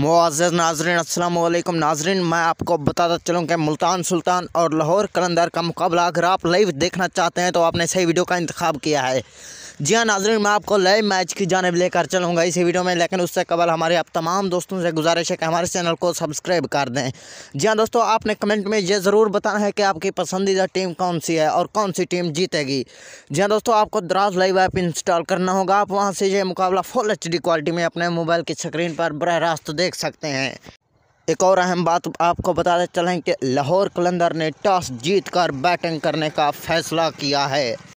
मुआज़ नाजरन असलम नाजरन मैं आपको बताता चलूँ कि मुल्तान सुल्तान और लाहौर कलंदर का मुकाबला अगर आप लाइव देखना चाहते हैं तो आपने सही वीडियो का इंतखब किया है जी हाँ नाजरन मैं आपको लाइव मैच की जानब लेकर चलूँगा इसी वीडियो में लेकिन उससे कबल हमारे आप तमाम दोस्तों से गुजारिश है कि हमारे चैनल को सब्सक्राइब कर दें जी हाँ दोस्तों आपने कमेंट में ये ज़रूर बताना है कि आपकी पसंदीदा टीम कौन सी है और कौन सी टीम जीतेगी जी हाँ दोस्तों आपको दराज लाइव ऐप इंस्टॉल करना होगा आप वहाँ से यह मुकाबला फुल एच क्वालिटी में अपने मोबाइल की स्क्रीन पर बरह रास्त देख सकते हैं एक और अहम बात आपको बताते चलें कि लाहौर कलंदर ने टॉस जीत कर बैटिंग करने का फैसला किया है